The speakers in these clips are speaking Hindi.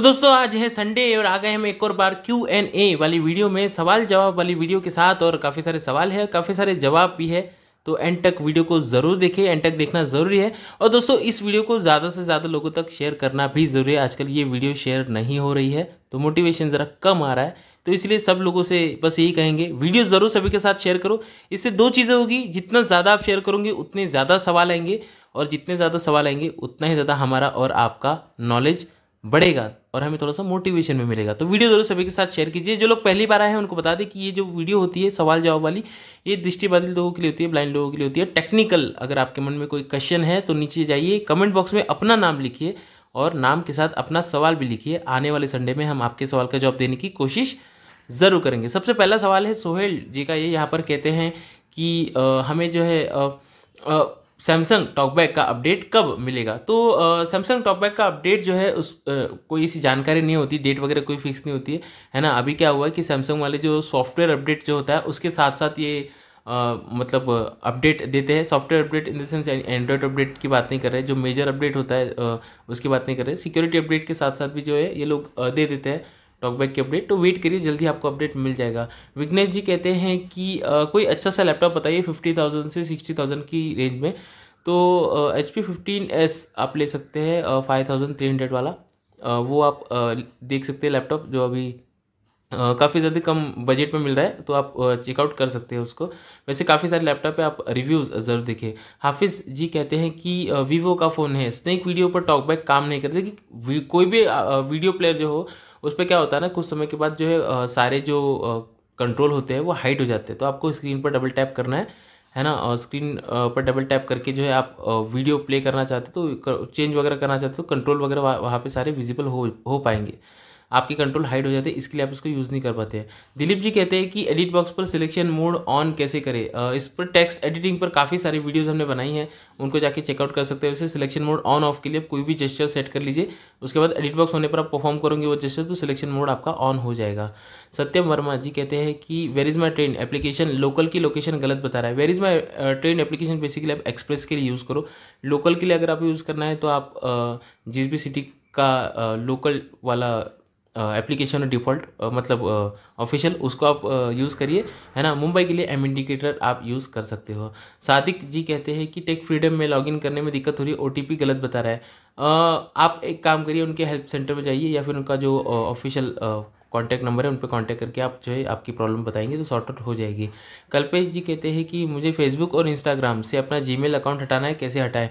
तो दोस्तों आज है संडे और आ गए हम एक और बार क्यू एन ए वाली वीडियो में सवाल जवाब वाली वीडियो के साथ और काफ़ी सारे सवाल है काफ़ी सारे जवाब भी है तो एंड तक वीडियो को ज़रूर देखें एंड तक देखना ज़रूरी है और दोस्तों इस वीडियो को ज़्यादा से ज़्यादा लोगों तक शेयर करना भी ज़रूरी है आजकल ये वीडियो शेयर नहीं हो रही है तो मोटिवेशन ज़रा कम आ रहा है तो इसलिए सब लोगों से बस यही कहेंगे वीडियो ज़रूर सभी के साथ शेयर करो इससे दो चीज़ें होगी जितना ज़्यादा आप शेयर करोगे उतने ज़्यादा सवाल आएंगे और जितने ज़्यादा सवाल आएंगे उतना ही ज़्यादा हमारा और आपका नॉलेज बढ़ेगा और हमें थोड़ा सा मोटिवेशन भी मिलेगा तो वीडियो जरूर सभी के साथ शेयर कीजिए जो लोग पहली बार आए हैं उनको बता दें कि ये जो वीडियो होती है सवाल जवाब वाली ये दृष्टिबाधित लोगों के लिए होती है ब्लाइंड लोगों के लिए होती है टेक्निकल अगर आपके मन में कोई क्वेश्चन है तो नीचे जाइए कमेंट बॉक्स में अपना नाम लिखिए और नाम के साथ अपना सवाल भी लिखिए आने वाले संडे में हम आपके सवाल का जवाब देने की कोशिश ज़रूर करेंगे सबसे पहला सवाल है सोहेल जी का ये यहाँ पर कहते हैं कि हमें जो है सैमसंग टॉकबैक का अपडेट कब मिलेगा तो सैमसंग टॉकबैक का अपडेट जो है उस आ, कोई ऐसी जानकारी नहीं होती डेट वगैरह कोई फिक्स नहीं होती है है ना अभी क्या हुआ है कि सैमसंग वाले जो सॉफ्टवेयर अपडेट जो होता है उसके साथ साथ ये आ, मतलब अपडेट देते हैं software update in the sense Android update की बात नहीं कर रहे जो मेजर अपडेट होता है आ, उसकी बात नहीं कर रहे सिक्योरिटी अपडेट के साथ साथ भी जो है ये लोग दे देते हैं टॉकबैक की अपडेट तो वेट करिए जल्दी आपको अपडेट मिल जाएगा विघ्नेश जी कहते हैं कि आ, कोई अच्छा सा लैपटॉप बताइए फिफ्टी थाउजेंड से सिक्सटी थाउजेंड की रेंज में तो एच पी फिफ्टीन एस आप ले सकते हैं फाइव थाउजेंड थ्री हंड्रेड वाला आ, वो आप आ, देख सकते हैं लैपटॉप जो अभी काफ़ी ज़्यादा कम बजट में मिल रहा है तो आप चेकआउट कर सकते हैं उसको वैसे काफ़ी सारे लैपटॉप पे आप रिव्यूज़ ज़रूर देखिए हाफिज़ जी कहते हैं कि वीवो का फ़ोन है स्नैक वीडियो पर टॉकबैक काम नहीं करते कि कोई भी वीडियो प्लेयर जो हो उस पर क्या होता है ना कुछ समय के बाद जो है आ, सारे जो कंट्रोल होते हैं वो हाइड हो जाते हैं तो आपको स्क्रीन पर डबल टैप करना है है ना और स्क्रीन पर डबल टैप करके जो है आप वीडियो प्ले करना चाहते हो तो चेंज वगैरह करना चाहते हो तो कंट्रोल वगैरह वहाँ पे सारे विजिबल हो हो पाएंगे आपकी कंट्रोल हाइड हो जाती है इसके लिए आप इसको यूज़ नहीं कर पाते दिलीप जी कहते हैं कि एडिट बॉक्स पर सिलेक्शन मोड ऑन कैसे करें इस पर टेक्स्ट एडिटिंग पर काफ़ी सारी वीडियोज़ हमने बनाई हैं उनको जाके चेकआउट कर सकते हैं वैसे सिलेक्शन मोड ऑन ऑफ के लिए कोई भी जेस्चर सेट कर लीजिए उसके बाद एडिट बॉक्स होने पर आप परफॉर्म करोगे वो जेस्चर तो सिलेक्शन मोड आपका ऑन हो जाएगा सत्यम वर्मा जी कहते हैं कि where is my train application local की लोकेशन गलत बता रहा है where is my train application basically आप एक्सप्रेस के लिए यूज़ करो लोकल के लिए अगर आप यूज़ करना है तो आप जिस भी सिटी का लोकल वाला एप्लीकेशन डिफ़ॉल्ट मतलब ऑफिशियल उसको आप यूज़ करिए है ना मुंबई के लिए एम इंडिकेटर आप यूज़ कर सकते हो सादिक जी कहते हैं कि टेक फ्रीडम में लॉगिन करने में दिक्कत हो रही है ओ गलत बता रहा है uh, आप एक काम करिए उनके हेल्प सेंटर में जाइए या फिर उनका जो ऑफिशियल uh, कॉन्टैक्ट नंबर है उन पर कॉन्टैक्ट करके आप जो है आपकी प्रॉब्लम बताएंगे तो सॉर्ट आउट हो जाएगी कल्पेश जी कहते हैं कि मुझे फेसबुक और इंस्टाग्राम से अपना जीमेल अकाउंट हटाना है कैसे हटाएं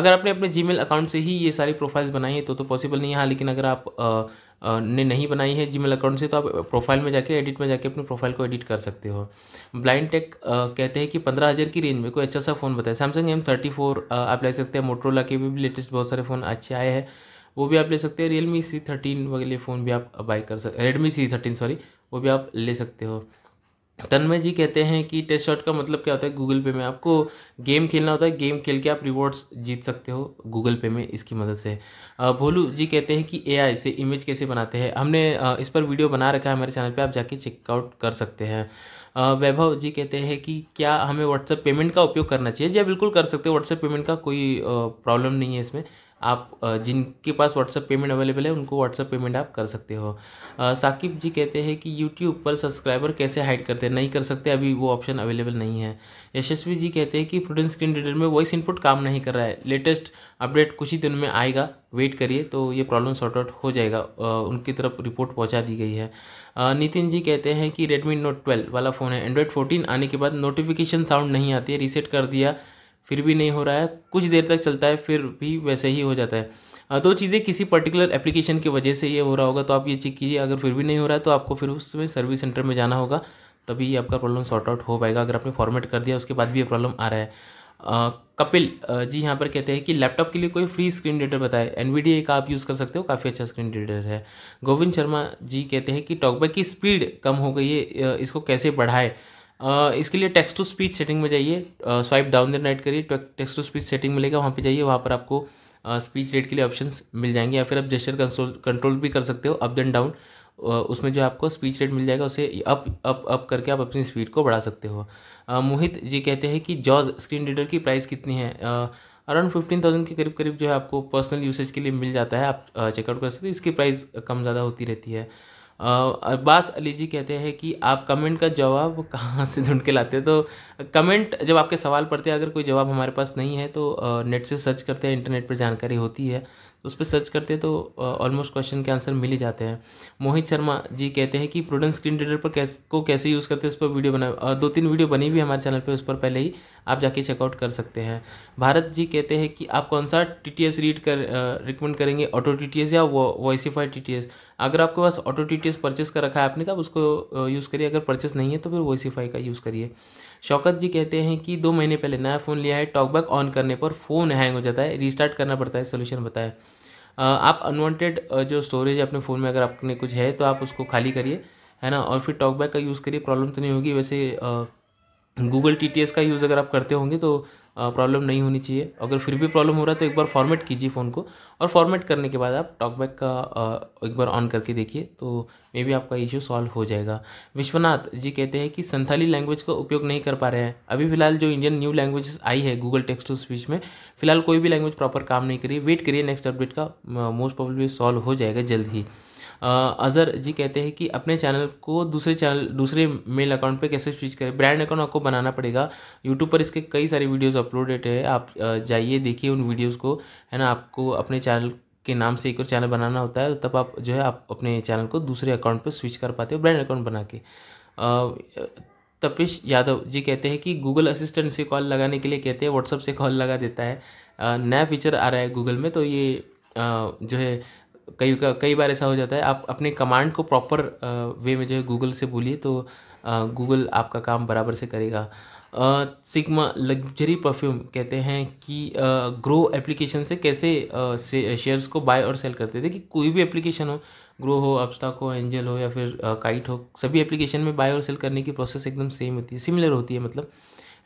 अगर आपने अपने जीमेल अकाउंट से ही ये सारी प्रोफाइल्स बनाई है तो तो पॉसिबल नहीं है हाँ, लेकिन अगर आप ने नहीं बनाई है जीमेल अकाउंट से तो आप प्रोफाइल में जाके एडिट में जाके अपने प्रोफाइल को एडिट कर सकते हो ब्लाइंड टेक कहते हैं कि पंद्रह हज़ार की रेंज में कोई अच्छा सा फ़ोन बताए सैमसंग एम थर्टी फोर आप ले सकते हैं मोटरोला के भी लेटेस्ट बहुत सारे फ़ोन अच्छे आए हैं वो भी आप ले सकते हैं रियलमी सी थर्टीन वगैरह फ़ोन भी आप बाई कर सकते रेडमी सी थर्टीन सॉरी वो भी आप ले सकते हो तन्मय जी कहते हैं कि टेस्ट शॉट का मतलब क्या होता है गूगल पे में आपको गेम खेलना होता है गेम खेल के आप रिवॉर्ड्स जीत सकते हो गूगल पे में इसकी मदद से भोलू जी कहते हैं कि एआई से इमेज कैसे बनाते हैं हमने इस पर वीडियो बना रखा है हमारे चैनल पे आप जाके चेकआउट कर सकते हैं वैभव जी कहते हैं कि क्या हमें व्हाट्सएप पेमेंट का उपयोग करना चाहिए जी हाँ, बिल्कुल कर सकते हो व्हाट्सएप पेमेंट का कोई प्रॉब्लम नहीं है इसमें आप जिनके पास व्हाट्सअप पेमेंट अवेलेबल है उनको व्हाट्सअप पेमेंट आप कर सकते हो साकिब जी कहते हैं कि यूट्यूब पर सब्सक्राइबर कैसे हाइड करते हैं नहीं कर सकते अभी वो ऑप्शन अवेलेबल नहीं है यशस्वी जी कहते हैं कि प्रोडन स्क्रीन रीडर में वॉइस इनपुट काम नहीं कर रहा है लेटेस्ट अपडेट कुछ ही दिन में आएगा वेट करिए तो ये प्रॉब्लम सॉर्ट आउट हो जाएगा उनकी तरफ रिपोर्ट पहुंचा दी गई है नितिन जी कहते हैं कि रेडमी नोट ट्वेल्व वाला फ़ोन है एंड्रॉयड फोर्टीन आने के बाद नोटिफिकेशन साउंड नहीं आती है रीसेट कर दिया फिर भी नहीं हो रहा है कुछ देर तक चलता है फिर भी वैसे ही हो जाता है तो चीज़ें किसी पर्टिकुलर एप्लीकेशन की वजह से ये हो रहा होगा तो आप ये चेक कीजिए अगर फिर भी नहीं हो रहा है तो आपको फिर उसमें सर्विस सेंटर में जाना होगा तभी आपका प्रॉब्लम सॉर्ट आउट हो पाएगा अगर आपने फॉर्मेट कर दिया उसके बाद भी ये प्रॉब्लम आ रहा है आ, कपिल जी यहाँ पर कहते हैं कि लैपटॉप के लिए कोई फ्री स्क्रीन रीडर बताए एन का आप यूज़ कर सकते हो काफ़ी अच्छा स्क्रीन रीडर है गोविंद शर्मा जी कहते हैं कि टॉकबैक की स्पीड कम हो गई है इसको कैसे बढ़ाए इसके लिए टेक्स्ट टू स्पीच सेटिंग में जाइए स्वाइप डाउन द राइट करिए टेक्स्ट टू स्पीच सेटिंग मिलेगा वहाँ पे जाइए वहाँ पर आपको स्पीच रेट के लिए ऑप्शन मिल जाएंगे या फिर आप जेस्टर कंसोल कंट्रोल भी कर सकते हो अप एंड डाउन उसमें जो आपको स्पीच रेट मिल जाएगा उसे अप अप अप करके आप अपनी स्पीड को बढ़ा सकते हो मोहित जी कहते हैं कि जॉज स्क्रीन रीडर की प्राइस कितनी है अराउंड फिफ्टीन थाउजेंड के करीब करीब जो है आपको पर्सनल यूसेज के लिए मिल जाता है आप चेकआउट कर सकते हो इसकी प्राइस कम ज़्यादा होती रहती है अब्बास अली जी कहते हैं कि आप कमेंट का जवाब कहाँ से ढूंढ के लाते हैं तो कमेंट जब आपके सवाल पड़ते हैं अगर कोई जवाब हमारे पास नहीं है तो नेट से सर्च करते हैं इंटरनेट पर जानकारी होती है तो उस पर सर्च करते हैं तो ऑलमोस्ट क्वेश्चन के आंसर मिल ही जाते हैं मोहित शर्मा जी कहते हैं कि प्रोडेंट स्क्रीन रीडर पर कैस को कैसे यूज़ करते हैं उस पर वीडियो बना दो तीन वीडियो बनी हुई हमारे चैनल पर उस पर पहले ही आप जाके चेकआउट कर सकते हैं भारत जी कहते हैं कि आप कौन सा टी रीड कर रिकमेंड करेंगे ऑटो टी या वॉइसीफाइड टी अगर आपके पास ऑटो टी परचेस कर रखा है आपने तो आप उसको यूज़ करिए अगर परचेस नहीं है तो फिर वॉइसीफाई का यूज़ करिए शौकत जी कहते हैं कि दो महीने पहले नया फ़ोन लिया है टॉकबैक ऑन करने पर फ़ोन हैंग हो जाता है रिस्टार्ट करना पड़ता है सोल्यूशन बताएं आप अनवांटेड जो स्टोरेज है अपने फ़ोन में अगर आपने कुछ है तो आप उसको खाली करिए है ना और फिर टॉकबैक का यूज़ करिए प्रॉब्लम तो नहीं होगी वैसे गूगल टी का यूज़ अगर आप करते होंगे तो प्रॉब्लम नहीं होनी चाहिए अगर फिर भी प्रॉब्लम हो रहा है तो एक बार फॉर्मेट कीजिए फ़ोन को और फॉर्मेट करने के बाद आप टॉकबैक का एक बार ऑन करके देखिए तो मे बी आपका इशू सॉल्व हो जाएगा विश्वनाथ जी कहते हैं कि संथाली लैंग्वेज का उपयोग नहीं कर पा रहे हैं अभी फिलहाल जो इंडियन न्यू लैंग्वेज आई है गूगल टेक्स टू स्पीच में फिलहाल कोई भी लैंग्वेज प्रॉपर काम नहीं करी वेट करिए नेक्स्ट अपडेट का मोस्ट प्रॉब्लली सॉल्व हो जाएगा जल्द ही अज़र जी कहते हैं कि अपने चैनल को दूसरे चैनल दूसरे मेल अकाउंट पे कैसे स्विच करें ब्रांड अकाउंट आपको बनाना पड़ेगा यूट्यूब पर इसके कई सारे वीडियोस अपलोडेड है आप जाइए देखिए उन वीडियोस को है ना आपको अपने चैनल के नाम से एक और चैनल बनाना होता है तब आप जो है आप अपने चैनल को दूसरे अकाउंट पर स्विच कर पाते हो ब्रांड अकाउंट बना के तपिश यादव जी कहते हैं कि गूगल असिस्टेंट से कॉल लगाने के लिए कहते हैं व्हाट्सअप से कॉल लगा देता है नया फीचर आ रहा है गूगल में तो ये जो है कई कई बार ऐसा हो जाता है आप अपने कमांड को प्रॉपर वे में जो है गूगल से बोलिए तो गूगल आपका काम बराबर से करेगा सिग्मा लग्जरी परफ्यूम कहते हैं कि ग्रो एप्लीकेशन से कैसे शेयर्स को बाय और सेल करते थे कि कोई भी एप्लीकेशन हो ग्रो हो अपस्टाक हो एंजल हो या फिर काइट हो सभी एप्लीकेशन में बाय और सेल करने की प्रोसेस एकदम सेम होती है सिमिलर होती है मतलब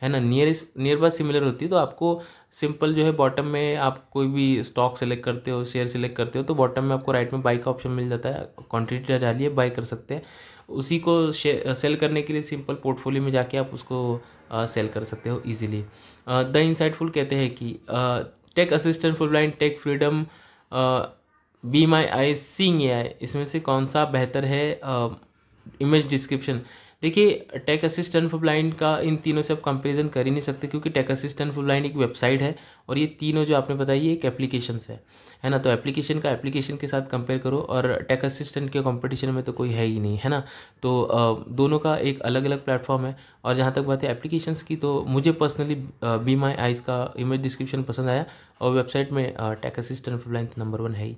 है ना नियरेस्ट नियर बाय सिमिलर होती है तो आपको सिंपल जो है बॉटम में आप कोई भी स्टॉक सेलेक्ट करते हो शेयर सेलेक्ट करते हो तो बॉटम में आपको राइट में बाई का ऑप्शन मिल जाता है क्वान्टिटी डालिए बाई कर सकते हैं उसी को सेल करने के लिए सिंपल पोर्टफोलियो में जाके आप उसको सेल कर सकते हो ईजिली द इनसाइटफुल कहते हैं कि tech assistant for blind tech freedom be my eye seeing A I इसमें से कौन सा बेहतर है इमेज डिस्क्रिप्शन देखिए टेक असिस्टेंट फॉर ब्लाइंड का इन तीनों से आप कंपेरिजन कर ही नहीं सकते क्योंकि टेक असिस्टेंट फॉर ब्लाइंड एक वेबसाइट है और ये तीनों जो आपने बताई एक एप्लीकेशन है है ना तो एप्लीकेशन का एप्लीकेशन के साथ कंपेयर करो और टेक असिस्टेंट के कंपटीशन में तो कोई है ही नहीं है ना तो दोनों का एक अलग अलग प्लेटफॉर्म है और जहाँ तक बात है एप्लीकेशंस की तो मुझे पर्सनली बी माई आइज़ का इमेज डिस्क्रिप्शन पसंद आया और वेबसाइट में tech assistant for blind number one है ही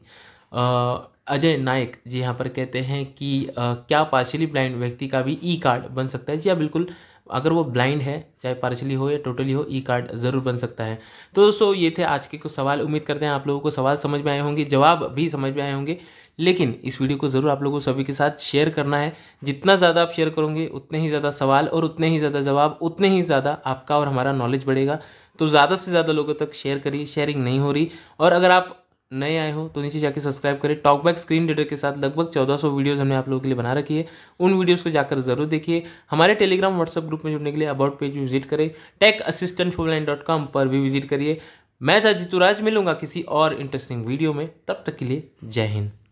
अजय नायक जी यहाँ पर कहते हैं कि आ, क्या पार्शली ब्लाइंड व्यक्ति का भी ई कार्ड बन सकता है जी हाँ बिल्कुल अगर वो ब्लाइंड है चाहे पार्शली हो या टोटली हो ई कार्ड ज़रूर बन सकता है तो दोस्तों ये थे आज के कुछ सवाल उम्मीद करते हैं आप लोगों को सवाल समझ में आए होंगे जवाब भी समझ में आए होंगे लेकिन इस वीडियो को ज़रूर आप लोगों को सभी के साथ शेयर करना है जितना ज़्यादा आप शेयर करोगे उतने ही ज़्यादा सवाल और उतने ही ज़्यादा जवाब उतने ही ज़्यादा आपका और हमारा नॉलेज बढ़ेगा तो ज़्यादा से ज़्यादा लोगों तक शेयर करिए शेयरिंग नहीं हो रही और अगर आप नए आए हो तो नीचे जाके सब्सक्राइब करें टॉकबैक स्क्रीन रीडर के साथ लगभग 1400 वीडियोस हमने आप लोगों के लिए बना रखी है उन वीडियोस को जाकर जरूर देखिए हमारे टेलीग्राम व्हाट्सअप ग्रुप में जुड़ने के लिए अबाउट पेज विजिट करें टेक असिस्टेंट डॉट कॉम पर भी विजिट करिए मैं था जितुराज मिलूंगा किसी और इंटरेस्टिंग वीडियो में तब तक के लिए जय हिंद